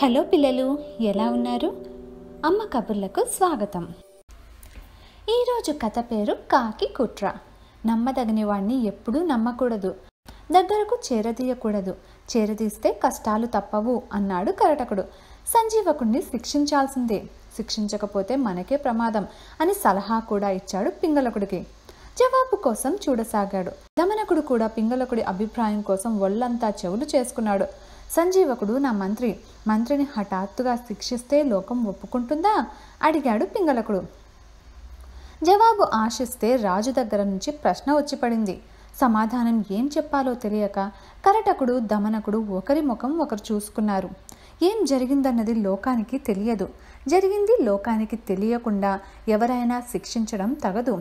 hello పిల్లలు ఎలా ఉన్నారు అమ్మ కబుర్లకు స్వాగతం ఈరోజు కథ పేరు కాకి కుట్ర నమ్మదగని వాడిని ఎప్పుడూ నమ్మకూడదు దగ్గరకు చేరదీయకూడదు చేరదీస్తే కష్టాలు తప్పవు అన్నాడు కరటకుడు సంజీవకుణ్ణి శిక్షించాల్సిందే శిక్షించకపోతే మనకే ప్రమాదం అని సలహా కూడా ఇచ్చాడు పింగళకుడికి జవాబు కోసం చూడసాగాడు దమనకుడు కూడా పింగళకుడి అభిప్రాయం కోసం ఒళ్ళంతా చెవులు చేసుకున్నాడు సంజీవకుడు నా మంత్రి మంత్రిని హఠాత్తుగా శిక్షిస్తే లోకం ఒప్పుకుంటుందా అడిగాడు పింగళకుడు జవాబు ఆశిస్తే రాజు దగ్గర నుంచి ప్రశ్న వచ్చి పడింది సమాధానం ఏం చెప్పాలో తెలియక కరటకుడు దమనకుడు ఒకరి ముఖం ఒకరు చూసుకున్నారు ఏం జరిగిందన్నది లోకానికి తెలియదు జరిగింది లోకానికి తెలియకుండా ఎవరైనా శిక్షించడం తగదు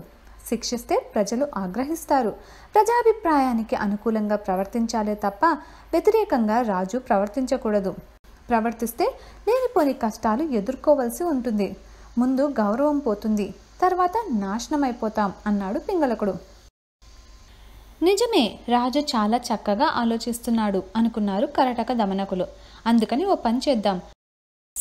శిక్షిస్తే ప్రజలు ఆగ్రహిస్తారు ప్రజాభిప్రాయానికి అనుకూలంగా ప్రవర్తించాలే తప్ప వ్యతిరేకంగా రాజు ప్రవర్తించకూడదు ప్రవర్తిస్తే లేనిపోని కష్టాలు ఎదుర్కోవలసి ఉంటుంది ముందు గౌరవం పోతుంది తర్వాత నాశనమైపోతాం అన్నాడు పింగళకుడు నిజమే రాజు చాలా చక్కగా ఆలోచిస్తున్నాడు అనుకున్నారు కరటక దమనకులు అందుకని ఓ పని చేద్దాం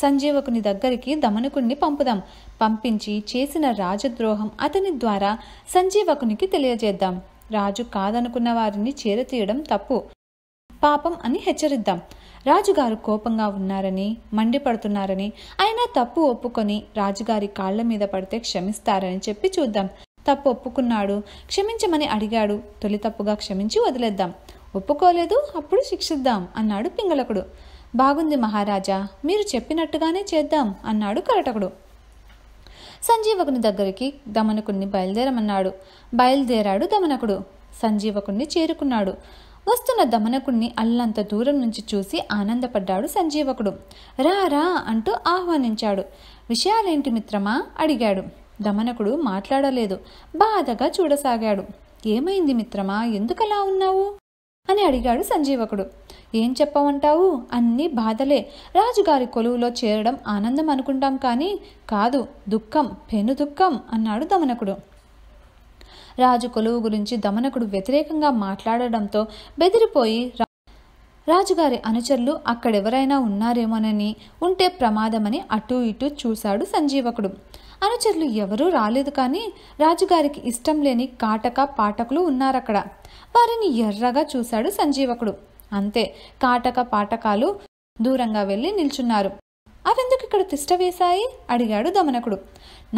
సంజీవకుని దగ్గరికి దమనుకుణ్ణి పంపుదాం పంపించి చేసిన రాజద్రోహం అతని ద్వారా సంజీవకునికి తెలియజేద్దాం రాజు కాదనుకున్న వారిని చేరతీయడం తప్పు పాపం అని హెచ్చరిద్దాం రాజుగారు కోపంగా ఉన్నారని మండిపడుతున్నారని అయినా తప్పు ఒప్పుకొని రాజుగారి కాళ్ల మీద పడితే క్షమిస్తారని చెప్పి చూద్దాం తప్పు ఒప్పుకున్నాడు క్షమించమని అడిగాడు తొలి తప్పుగా క్షమించి వదిలేద్దాం ఒప్పుకోలేదు అప్పుడు శిక్షిద్దాం అన్నాడు పింగళకుడు బాగుంది మహారాజా మీరు చెప్పినట్టుగానే చేద్దాం అన్నాడు కరటకుడు సంజీవకుని దగ్గరికి దమనకుణ్ణి బయలుదేరమన్నాడు బయలుదేరాడు దమనకుడు సంజీవకుణ్ణి చేరుకున్నాడు వస్తున్న దమనకుణ్ణి అల్లంత దూరం నుంచి చూసి ఆనందపడ్డాడు సంజీవకుడు రా రా అంటూ ఆహ్వానించాడు విషయాలేంటి మిత్రమా అడిగాడు దమనకుడు మాట్లాడలేదు బాధగా చూడసాగాడు ఏమైంది మిత్రమా ఎందుకలా ఉన్నావు అని అడిగాడు సంజీవకుడు ఏం చెప్పమంటావు అన్నీ బాధలే రాజుగారి కొలువులో చేరడం ఆనందం అనుకుంటాం కానీ కాదు దుఃఖం పెను దుఃఖం అన్నాడు దమనకుడు రాజు కొలువు గురించి దమనకుడు వ్యతిరేకంగా మాట్లాడడంతో బెదిరిపోయి రాజుగారి అనుచరులు అక్కడెవరైనా ఉన్నారేమోనని ఉంటే ప్రమాదమని అటూ ఇటూ చూశాడు సంజీవకుడు అనుచరులు ఎవరూ రాలేదు కానీ రాజుగారికి ఇష్టం లేని కాటక పాటకులు ఉన్నారక్కడ వారిని ఎర్రగా చూశాడు సంజీవకుడు అంతే కాటక పాటకాలు దూరంగా వెళ్ళి నిల్చున్నారు అవెందుకు ఇక్కడ తిష్ట వేశాయి అడిగాడు దమనకుడు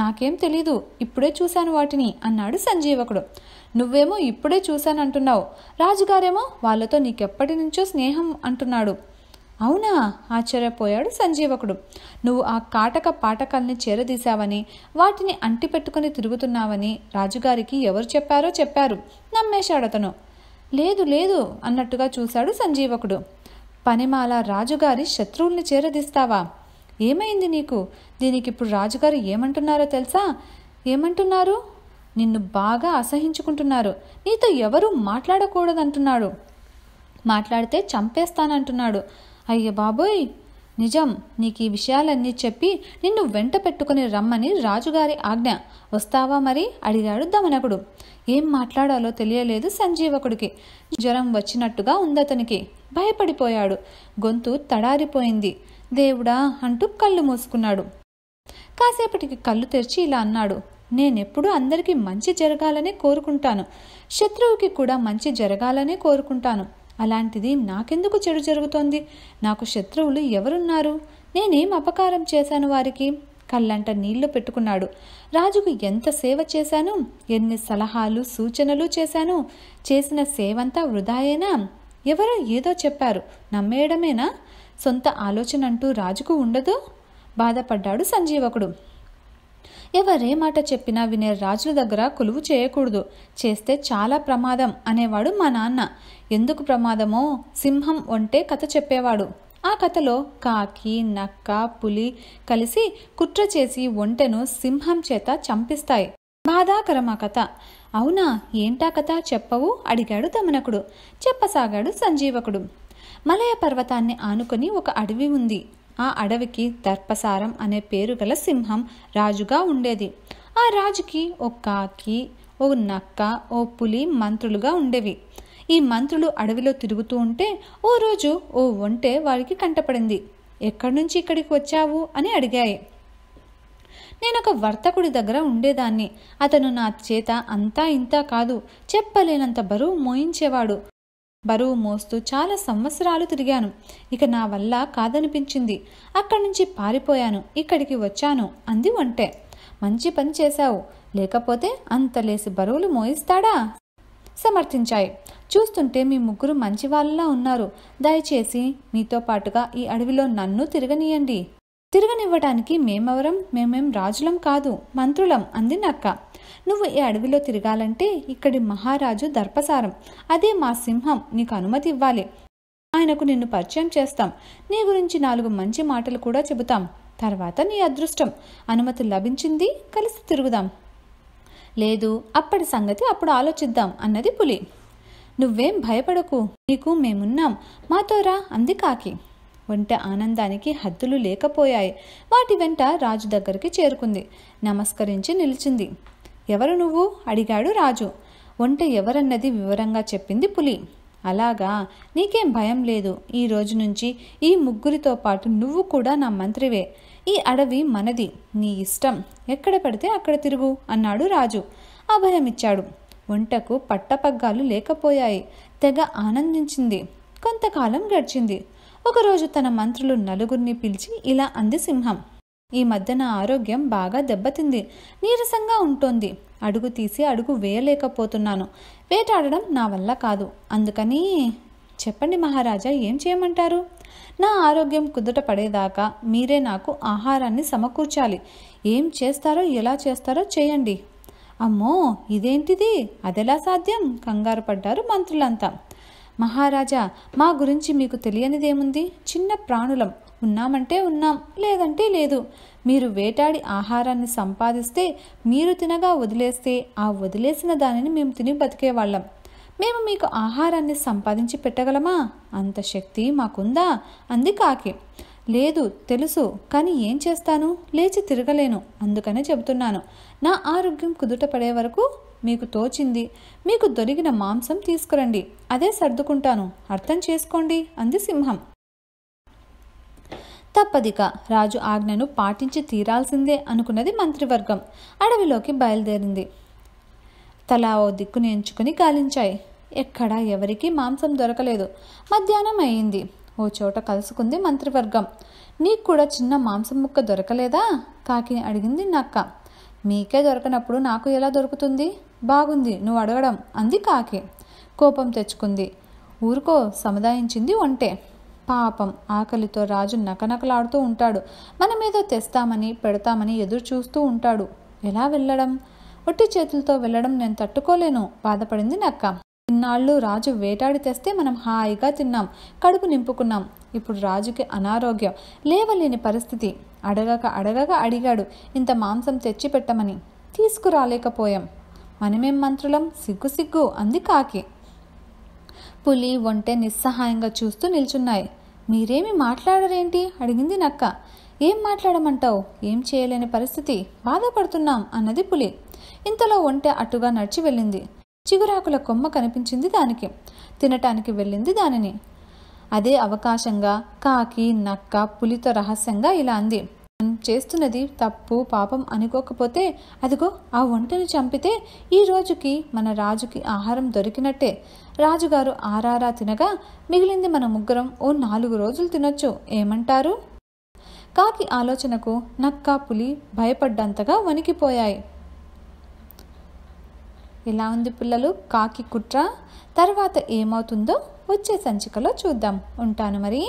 నాకేం తెలీదు ఇప్పుడే చూశాను వాటిని అన్నాడు సంజీవకుడు నువ్వేమో ఇప్పుడే చూశానంటున్నావు రాజుగారేమో వాళ్ళతో నీకెప్పటి నుంచో స్నేహం అంటున్నాడు అవునా ఆశ్చర్యపోయాడు సంజీవకుడు నువ్వు ఆ కాటక పాటకాల్ని చేరదీశావని వాటిని అంటిపెట్టుకుని తిరుగుతున్నావని రాజుగారికి ఎవరు చెప్పారో చెప్పారు నమ్మేశాడతను లేదు లేదు అన్నట్టుగా చూశాడు సంజీవకుడు పనిమాల రాజుగారి శత్రువుల్ని చేరదీస్తావా ఏమైంది నీకు దీనికి ఇప్పుడు రాజుగారు ఏమంటున్నారో తెలుసా ఏమంటున్నారు నిన్ను బాగా అసహించుకుంటున్నారు నీతో ఎవరూ మాట్లాడకూడదంటున్నాడు మాట్లాడితే చంపేస్తానంటున్నాడు అయ్య బాబోయ్ నిజం నీకు ఈ విషయాలన్నీ చెప్పి నిన్ను వెంట పెట్టుకుని రమ్మని రాజుగారి ఆజ్ఞ వస్తావా మరి అడిగాడు దమనకుడు ఏం మాట్లాడాలో తెలియలేదు సంజీవకుడికి జ్వరం వచ్చినట్టుగా ఉందతనికి భయపడిపోయాడు గొంతు తడారిపోయింది దేవుడా అంటూ కళ్ళు మూసుకున్నాడు కాసేపటికి కళ్ళు తెరిచి ఇలా అన్నాడు నేనెప్పుడూ అందరికీ మంచి జరగాలనే కోరుకుంటాను శత్రువుకి కూడా మంచి జరగాలనే కోరుకుంటాను అలాంటిది నాకెందుకు చెడు జరుగుతోంది నాకు శత్రువులు ఎవరున్నారు నేనేం అపకారం చేశాను వారికి కళ్ళంట నీళ్లు పెట్టుకున్నాడు రాజుకు ఎంత సేవ చేశాను ఎన్ని సలహాలు సూచనలు చేశాను చేసిన సేవంతా వృధాయేనా ఎవరో ఏదో చెప్పారు నమ్మేయడమేనా సొంత ఆలోచన అంటూ రాజుకు ఉండదు బాధపడ్డాడు సంజీవకుడు ఎవరే మాట చెప్పినా వినే రాజుల దగ్గర కొలువు చేయకూడదు చేస్తే చాలా ప్రమాదం అనేవాడు మా నాన్న ఎందుకు ప్రమాదమో సింహం ఒంటే కథ చెప్పేవాడు ఆ కథలో కాకి నక్క పులి కలిసి కుట్ర చేసి ఒంటెను సింహం చేత చంపిస్తాయి బాధాకరం ఆ కథ అవునా ఏంటా కథ చెప్పవు అడిగాడు దమనకుడు చెప్పసాగాడు సంజీవకుడు మలయ పర్వతాన్ని ఆనుకొని ఒక అడవి ఉంది ఆ అడవికి దర్పసారం అనే పేరు గల సింహం రాజుగా ఉండేది ఆ రాజుకి ఓ కాకి ఓ నక్క ఓ పులి మంత్రులుగా ఉండేవి ఈ మంత్రులు అడవిలో తిరుగుతూ ఉంటే ఓ రోజు ఓ ఒంటె వారికి కంటపడింది ఎక్కడి నుంచి ఇక్కడికి వచ్చావు అని అడిగాయి నేనొక వర్తకుడి దగ్గర ఉండేదాన్ని అతను నా చేత అంతా ఇంతా కాదు చెప్పలేనంత బరువు మోయించేవాడు బరువు మోస్తూ చాలా సంవత్సరాలు తిరిగాను ఇక నా వల్ల కాదనిపించింది అక్కడి నుంచి పారిపోయాను ఇక్కడికి వచ్చాను అంది ఒంటే మంచి పని చేశావు లేకపోతే అంత లేసి బరువులు మోయిస్తాడా సమర్థించాయి చూస్తుంటే మీ ముగ్గురు మంచివాళ్ళలా ఉన్నారు దయచేసి మీతో పాటుగా ఈ అడవిలో నన్ను తిరగనీయండి తిరగనివ్వటానికి మేమెవరం మేమేం రాజులం కాదు మంత్రులం అంది నక్క నువ్వు ఈ అడవిలో తిరగాలంటే ఇక్కడి మహారాజు దర్పసారం అదే మా సింహం నీకు అనుమతి ఇవ్వాలి ఆయనకు నిన్ను పరిచయం చేస్తాం నీ గురించి నాలుగు మంచి మాటలు కూడా చెబుతాం తర్వాత నీ అదృష్టం అనుమతి లభించింది కలిసి తిరుగుదాం లేదు అప్పటి సంగతి అప్పుడు ఆలోచిద్దాం అన్నది పులి నువ్వేం భయపడకు నీకు మేమున్నాం మాతో రా అంది కాకి వంట ఆనందానికి హద్దులు లేకపోయాయి వాటి వెంట రాజు దగ్గరికి చేరుకుంది నమస్కరించి నిలిచింది ఎవరు నువ్వు అడిగాడు రాజు వంట ఎవరన్నది వివరంగా చెప్పింది పులి అలాగా నీకేం భయం లేదు ఈ రోజు నుంచి ఈ ముగ్గురితో పాటు నువ్వు కూడా నా మంత్రివే ఈ అడవి మనది నీ ఇష్టం ఎక్కడ పడితే అక్కడ తిరుగు అన్నాడు రాజు అభయమిచ్చాడు వంటకు పట్టపగ్గాలు లేకపోయాయి తెగ ఆనందించింది కొంతకాలం గడిచింది ఒకరోజు తన మంత్రులు నలుగురిని పిలిచి ఇలా అంది సింహం ఈ మధ్య నా ఆరోగ్యం బాగా దెబ్బతింది నీరసంగా ఉంటోంది అడుగు తీసి అడుగు వేయలేకపోతున్నాను వేటాడడం నా వల్ల కాదు అందుకని చెప్పండి మహారాజా ఏం చేయమంటారు నా ఆరోగ్యం కుదుట పడేదాకా మీరే నాకు ఆహారాన్ని సమకూర్చాలి ఏం చేస్తారో ఎలా చేస్తారో చేయండి అమ్మో ఇదేంటిది అదెలా సాధ్యం కంగారు పడ్డారు మంత్రులంతా మహారాజా మా గురించి మీకు తెలియనిదేముంది చిన్న ప్రాణులం ఉన్నామంటే ఉన్నాం లేదంటే లేదు మీరు వేటాడి ఆహారాన్ని సంపాదిస్తే మీరు తినగా వదిలేస్తే ఆ వదిలేసిన దానిని మేము తిని బతికేవాళ్ళం మేము మీకు ఆహారాన్ని సంపాదించి పెట్టగలమా అంత శక్తి మాకుందా అంది కాకి లేదు తెలుసు కానీ ఏం చేస్తాను లేచి తిరగలేను అందుకనే చెబుతున్నాను నా ఆరోగ్యం కుదుట పడే వరకు మీకు తోచింది మీకు దొరికిన మాంసం తీసుకురండి అదే సర్దుకుంటాను అర్థం చేసుకోండి అంది సింహం తప్పదిక రాజు ఆజ్ఞను పాటించి తీరాల్సిందే అనుకున్నది మంత్రివర్గం అడవిలోకి బయలుదేరింది తలా ఓ దిక్కును ఎంచుకుని గాలించాయి ఎక్కడా ఎవరికీ మాంసం దొరకలేదు మధ్యాహ్నం అయింది ఓ చోట కలుసుకుంది మంత్రివర్గం నీకు కూడా చిన్న మాంసం ముక్క దొరకలేదా కాకిని అడిగింది నక్క మీకే దొరకనప్పుడు నాకు ఎలా దొరుకుతుంది బాగుంది నువ్వు అడగడం అంది కాకి కోపం తెచ్చుకుంది ఊరుకో సముదాయించింది ఒంటే పాపం ఆకలితో రాజు నకనకలాడుతూ ఉంటాడు మనమేదో తెస్తామని పెడతామని ఎదురు చూస్తూ ఉంటాడు ఎలా వెళ్ళడం ఒట్టి చేతులతో వెళ్ళడం నేను తట్టుకోలేను బాధపడింది నక్క ఇన్నాళ్ళు రాజు వేటాడి తెస్తే మనం హాయిగా తిన్నాం కడుపు నింపుకున్నాం ఇప్పుడు రాజుకి అనారోగ్యం లేవలేని పరిస్థితి అడగక అడగక అడిగాడు ఇంత మాంసం తెచ్చిపెట్టమని తీసుకురాలేకపోయాం మనమేం మంత్రులం సిగ్గు సిగ్గు అంది కాకి పులి ఒంటె నిస్సహాయంగా చూస్తూ నిల్చున్నాయి మీరేమి మాట్లాడరేంటి అడిగింది నక్క ఏం మాట్లాడమంటావు ఏం చేయలేని పరిస్థితి బాధపడుతున్నాం అన్నది పులి ఇంతలో ఒంటె అటుగా నడిచి వెళ్ళింది చిగురాకుల కొమ్మ కనిపించింది దానికి తినటానికి వెళ్ళింది దానిని అదే అవకాశంగా కాకి నక్క పులితో రహస్యంగా ఇలా అంది చేస్తున్నది తప్పు పాపం అనుకోకపోతే అదిగో ఆ వంటను చంపితే ఈ రోజుకి మన రాజుకి ఆహారం దొరికినట్టే రాజుగారు ఆరారా తినగా మిగిలింది మన ముగ్గురం ఓ నాలుగు రోజులు తినొచ్చు ఏమంటారు కాకి ఆలోచనకు నక్క పులి భయపడ్డంతగా వణికిపోయాయి ఎలా ఉంది పిల్లలు కాకి కుట్ర తర్వాత ఏమవుతుందో వచ్చే సంచికలో చూద్దాం ఉంటాను మరి